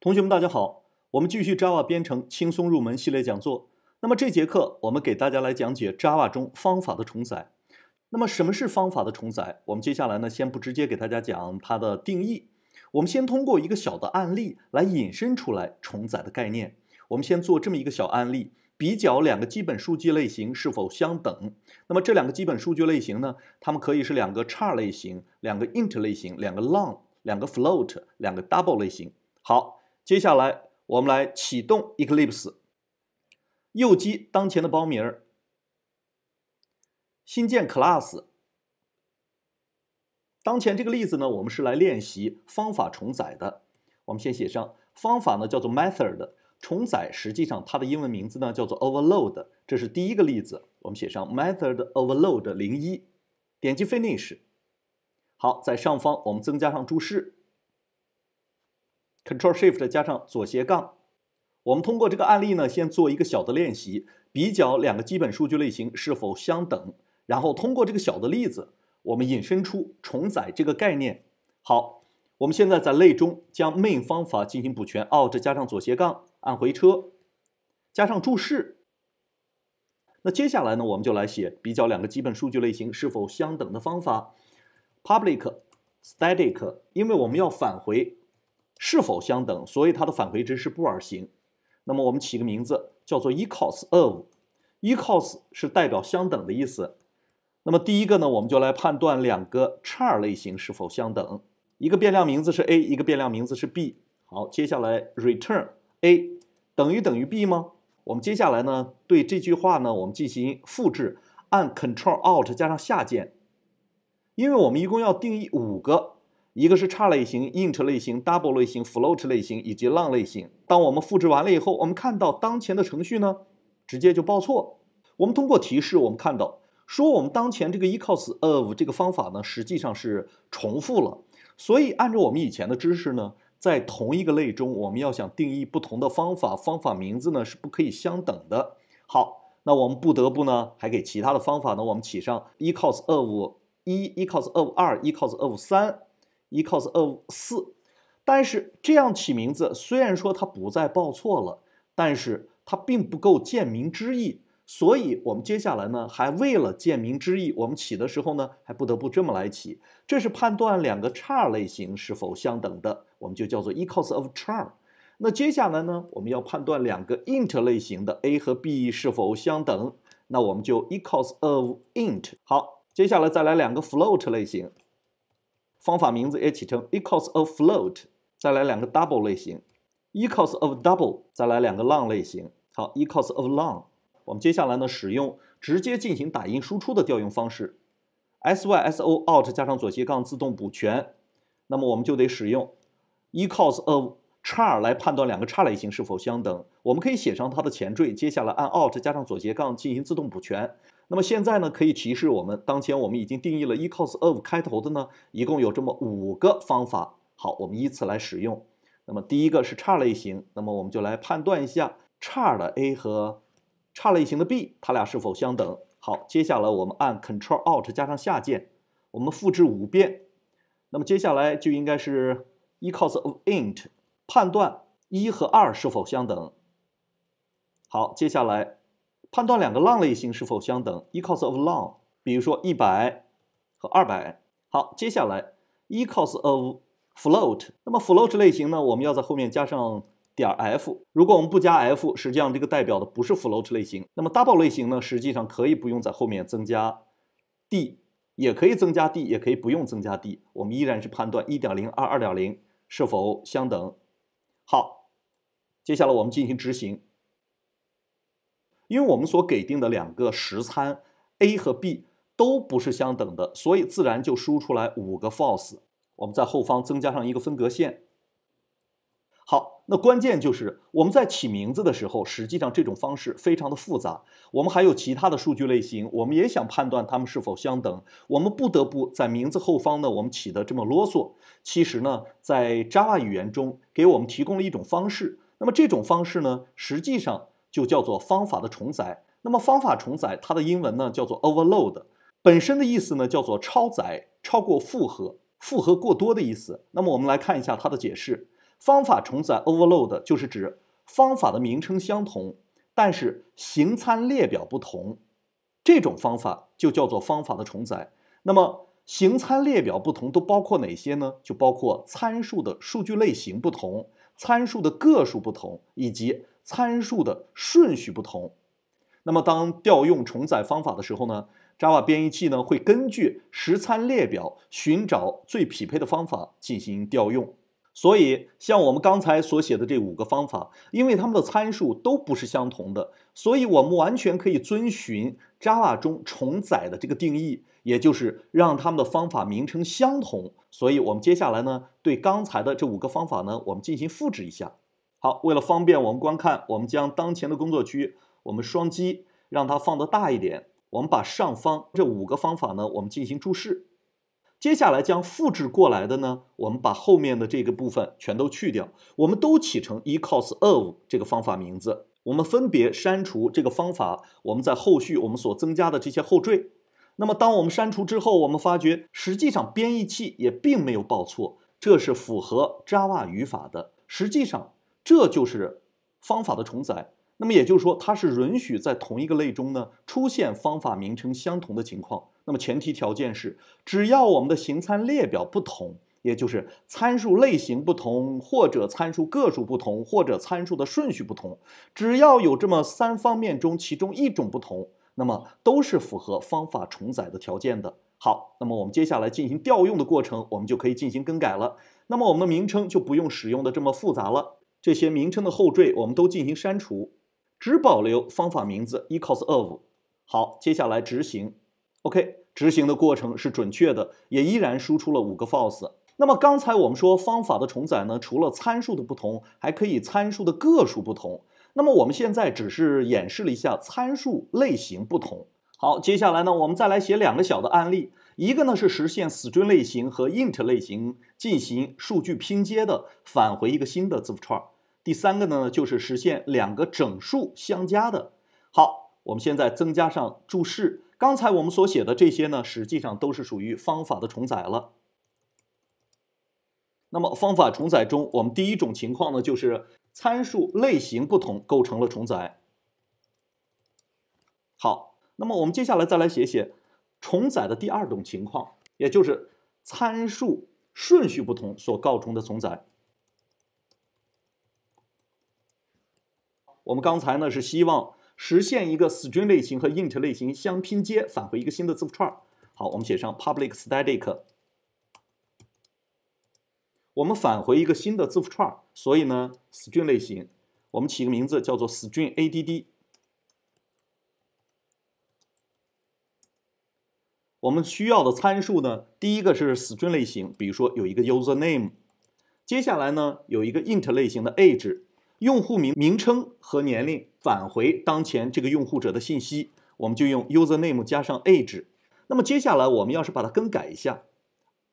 同学们，大家好！我们继续 Java 编程轻松入门系列讲座。那么这节课我们给大家来讲解 Java 中方法的重载。那么什么是方法的重载？我们接下来呢，先不直接给大家讲它的定义，我们先通过一个小的案例来引申出来重载的概念。我们先做这么一个小案例，比较两个基本数据类型是否相等。那么这两个基本数据类型呢，它们可以是两个 char 类型、两个 int 类型、两个 long、两个 float、两个 double 类型。好。接下来，我们来启动 Eclipse，右击当前的包名，新建 Class。当前这个例子呢，我们是来练习方法重载的。我们先写上方法呢，叫做 method。重载实际上它的英文名字呢，叫做 overload。这是第一个例子，我们写上 method overload 零一，点击 finish。好，在上方我们增加上注释。Control Shift 加上左斜杠，我们通过这个案例呢，先做一个小的练习，比较两个基本数据类型是否相等，然后通过这个小的例子，我们引申出重载这个概念。好，我们现在在类中将 main 方法进行补全，l t 加上左斜杠，按回车，加上注释。那接下来呢，我们就来写比较两个基本数据类型是否相等的方法。public static，因为我们要返回。是否相等？所以它的返回值是布尔型。那么我们起个名字叫做 equals of。equals 是代表相等的意思。那么第一个呢，我们就来判断两个 char 类型是否相等。一个变量名字是 a，一个变量名字是 b。好，接下来 return a 等于等于 b 吗？我们接下来呢，对这句话呢，我们进行复制，按 control alt 加上下键，因为我们一共要定义五个。一个是叉类型、int 类型、double 类型、float 类型以及 long 类型。当我们复制完了以后，我们看到当前的程序呢，直接就报错。我们通过提示，我们看到说我们当前这个 equals of 这个方法呢，实际上是重复了。所以按照我们以前的知识呢，在同一个类中，我们要想定义不同的方法，方法名字呢是不可以相等的。好，那我们不得不呢，还给其他的方法呢，我们起上 equals of 一、equals of 二、equals of 三。equals of 四，但是这样起名字虽然说它不再报错了，但是它并不够见名之意。所以，我们接下来呢，还为了见名之意，我们起的时候呢，还不得不这么来起。这是判断两个 char 类型是否相等的，我们就叫做 equals of char。那接下来呢，我们要判断两个 int 类型的 a 和 b 是否相等，那我们就 equals of int。好，接下来再来两个 float 类型。方法名字也起成 equals of float，再来两个 double 类型，equals of double，再来两个 long 类型。好，equals of long。我们接下来呢，使用直接进行打印输出的调用方式，sys o out 加上左斜杠自动补全，那么我们就得使用 equals of。char 来判断两个差类型是否相等，我们可以写上它的前缀，接下来按 Alt 加上左斜杠进行自动补全。那么现在呢，可以提示我们，当前我们已经定义了 equals of 开头的呢，一共有这么五个方法。好，我们依次来使用。那么第一个是差类型，那么我们就来判断一下差的 a 和差类型的 b，它俩是否相等。好，接下来我们按 Ctrl Alt 加上下键，我们复制五遍。那么接下来就应该是 equals of int。判断一和二是否相等。好，接下来判断两个浪类型是否相等，equals of long，比如说一百和二百。好，接下来 equals of float，那么 float 类型呢，我们要在后面加上点 f。如果我们不加 f，实际上这个代表的不是 float 类型。那么 double 类型呢，实际上可以不用在后面增加 d，也可以增加 d，也可以不用增加 d。我们依然是判断一点零二二点零是否相等。好，接下来我们进行执行。因为我们所给定的两个实参 a 和 b 都不是相等的，所以自然就输出来五个 false。我们在后方增加上一个分隔线。好，那关键就是我们在起名字的时候，实际上这种方式非常的复杂。我们还有其他的数据类型，我们也想判断它们是否相等，我们不得不在名字后方呢，我们起的这么啰嗦。其实呢，在 Java 语言中，给我们提供了一种方式。那么这种方式呢，实际上就叫做方法的重载。那么方法重载，它的英文呢叫做 Overload，本身的意思呢叫做超载，超过负荷、负荷过多的意思。那么我们来看一下它的解释。方法重载 （overload） 就是指方法的名称相同，但是行参列表不同，这种方法就叫做方法的重载。那么行参列表不同都包括哪些呢？就包括参数的数据类型不同、参数的个数不同，以及参数的顺序不同。那么当调用重载方法的时候呢，Java 编译器呢会根据实参列表寻找最匹配的方法进行调用。所以，像我们刚才所写的这五个方法，因为它们的参数都不是相同的，所以我们完全可以遵循 Java 中重载的这个定义，也就是让它们的方法名称相同。所以我们接下来呢，对刚才的这五个方法呢，我们进行复制一下。好，为了方便我们观看，我们将当前的工作区我们双击让它放的大一点。我们把上方这五个方法呢，我们进行注释。接下来将复制过来的呢，我们把后面的这个部分全都去掉，我们都起成 e c o s of 这个方法名字，我们分别删除这个方法，我们在后续我们所增加的这些后缀。那么当我们删除之后，我们发觉实际上编译器也并没有报错，这是符合 Java 语法的。实际上这就是方法的重载。那么也就是说，它是允许在同一个类中呢出现方法名称相同的情况。那么前提条件是，只要我们的形参列表不同，也就是参数类型不同，或者参数个数不同，或者参数的顺序不同，只要有这么三方面中其中一种不同，那么都是符合方法重载的条件的。好，那么我们接下来进行调用的过程，我们就可以进行更改了。那么我们的名称就不用使用的这么复杂了，这些名称的后缀我们都进行删除。只保留方法名字 equals of，好，接下来执行，OK，执行的过程是准确的，也依然输出了五个 false。那么刚才我们说方法的重载呢，除了参数的不同，还可以参数的个数不同。那么我们现在只是演示了一下参数类型不同。好，接下来呢，我们再来写两个小的案例，一个呢是实现 String 类型和 int 类型进行数据拼接的，返回一个新的字符串。第三个呢，就是实现两个整数相加的。好，我们现在增加上注释。刚才我们所写的这些呢，实际上都是属于方法的重载了。那么方法重载中，我们第一种情况呢，就是参数类型不同，构成了重载。好，那么我们接下来再来写写重载的第二种情况，也就是参数顺序不同所构成的重载。我们刚才呢是希望实现一个 String 类型和 Int 类型相拼接，返回一个新的字符串。好，我们写上 public static，我们返回一个新的字符串，所以呢 String 类型，我们起个名字叫做 StringAdd。我们需要的参数呢，第一个是 String 类型，比如说有一个 userName，接下来呢有一个 Int 类型的 age。用户名名称和年龄返回当前这个用户者的信息，我们就用 user name 加上 age。那么接下来我们要是把它更改一下，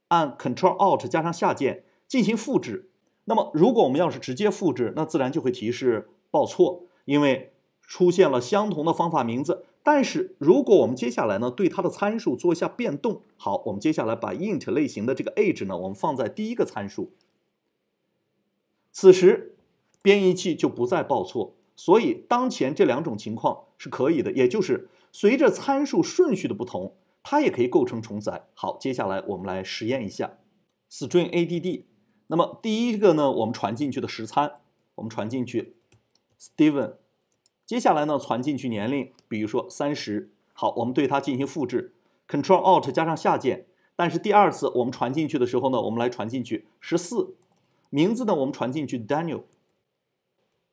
按 c t r l Alt 加上下键进行复制。那么如果我们要是直接复制，那自然就会提示报错，因为出现了相同的方法名字。但是如果我们接下来呢对它的参数做一下变动，好，我们接下来把 int 类型的这个 age 呢，我们放在第一个参数。此时。编译器就不再报错，所以当前这两种情况是可以的，也就是随着参数顺序的不同，它也可以构成重载。好，接下来我们来实验一下 string add。那么第一个呢，我们传进去的实参，我们传进去 Steven。接下来呢，传进去年龄，比如说三十。好，我们对它进行复制，Control Alt 加上下键。但是第二次我们传进去的时候呢，我们来传进去十四，名字呢，我们传进去 Daniel。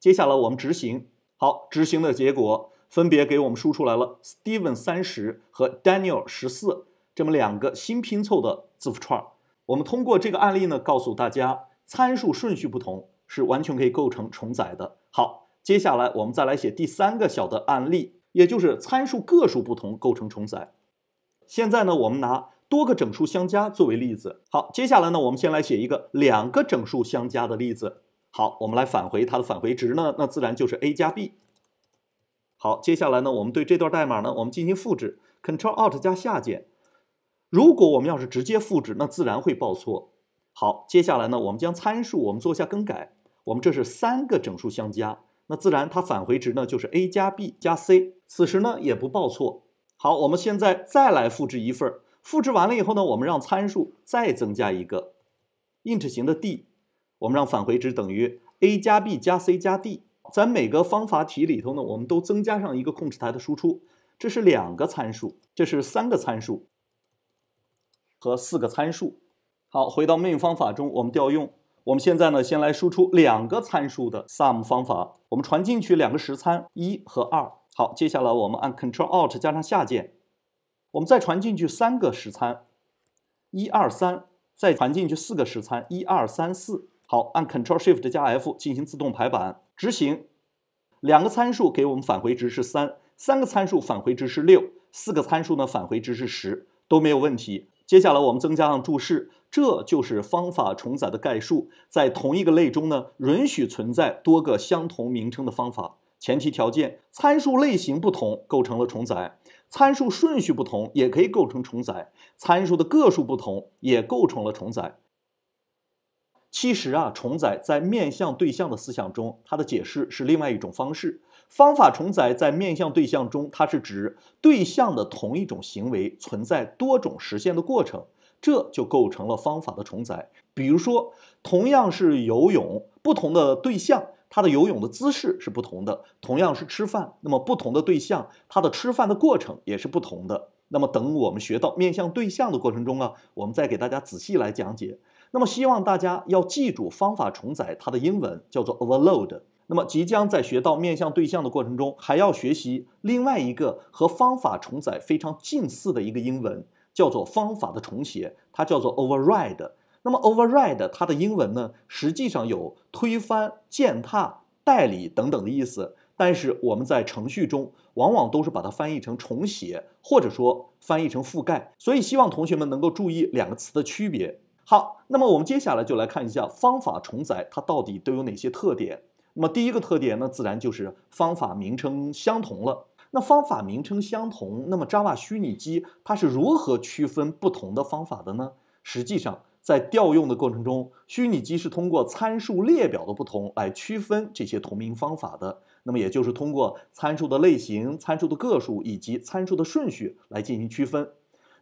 接下来我们执行，好，执行的结果分别给我们输出来了，Steven 三十和 Daniel 十四这么两个新拼凑的字符串。我们通过这个案例呢，告诉大家参数顺序不同是完全可以构成重载的。好，接下来我们再来写第三个小的案例，也就是参数个数不同构成重载。现在呢，我们拿多个整数相加作为例子。好，接下来呢，我们先来写一个两个整数相加的例子。好，我们来返回它的返回值呢？那自然就是 a 加 b。好，接下来呢，我们对这段代码呢，我们进行复制 c t r l Alt 加下键。如果我们要是直接复制，那自然会报错。好，接下来呢，我们将参数我们做一下更改，我们这是三个整数相加，那自然它返回值呢就是 a 加 b 加 c。此时呢也不报错。好，我们现在再来复制一份儿，复制完了以后呢，我们让参数再增加一个 int 型的 d。我们让返回值等于 a 加 b 加 c 加 d。在每个方法体里头呢，我们都增加上一个控制台的输出。这是两个参数，这是三个参数和四个参数。好，回到 main 方法中，我们调用。我们现在呢，先来输出两个参数的 sum 方法。我们传进去两个实参一和二。好，接下来我们按 c t r l Alt 加上下键。我们再传进去三个实参，一二三。再传进去四个实参，一二三四。好，按 c t r l Shift 加 F 进行自动排版执行。两个参数给我们返回值是三，三个参数返回值是六，四个参数呢返回值是十，都没有问题。接下来我们增加上注释，这就是方法重载的概述。在同一个类中呢，允许存在多个相同名称的方法。前提条件：参数类型不同，构成了重载；参数顺序不同，也可以构成重载；参数的个数不同，也构成了重载。其实啊，重载在面向对象的思想中，它的解释是另外一种方式。方法重载在面向对象中，它是指对象的同一种行为存在多种实现的过程，这就构成了方法的重载。比如说，同样是游泳，不同的对象它的游泳的姿势是不同的；同样是吃饭，那么不同的对象它的吃饭的过程也是不同的。那么等我们学到面向对象的过程中啊，我们再给大家仔细来讲解。那么，希望大家要记住方法重载它的英文叫做 overload。那么，即将在学到面向对象的过程中，还要学习另外一个和方法重载非常近似的一个英文，叫做方法的重写，它叫做 override。那么，override 它的英文呢，实际上有推翻、践踏、代理等等的意思，但是我们在程序中往往都是把它翻译成重写，或者说翻译成覆盖。所以，希望同学们能够注意两个词的区别。好，那么我们接下来就来看一下方法重载它到底都有哪些特点。那么第一个特点，呢，自然就是方法名称相同了。那方法名称相同，那么 Java 虚拟机它是如何区分不同的方法的呢？实际上，在调用的过程中，虚拟机是通过参数列表的不同来区分这些同名方法的。那么也就是通过参数的类型、参数的个数以及参数的顺序来进行区分。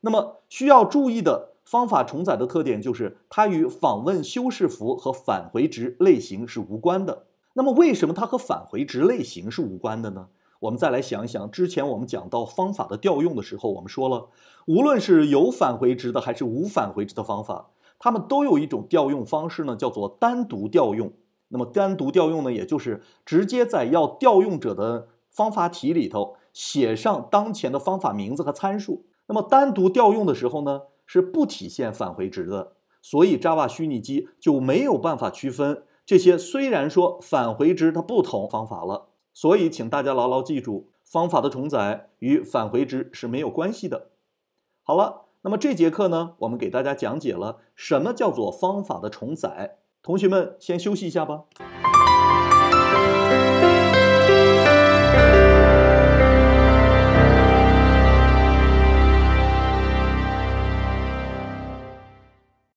那么需要注意的。方法重载的特点就是它与访问修饰符和返回值类型是无关的。那么为什么它和返回值类型是无关的呢？我们再来想一想，之前我们讲到方法的调用的时候，我们说了，无论是有返回值的还是无返回值的方法，它们都有一种调用方式呢，叫做单独调用。那么单独调用呢，也就是直接在要调用者的方法体里头写上当前的方法名字和参数。那么单独调用的时候呢？是不体现返回值的，所以 Java 虚拟机就没有办法区分这些。虽然说返回值它不同方法了，所以请大家牢牢记住，方法的重载与返回值是没有关系的。好了，那么这节课呢，我们给大家讲解了什么叫做方法的重载。同学们先休息一下吧。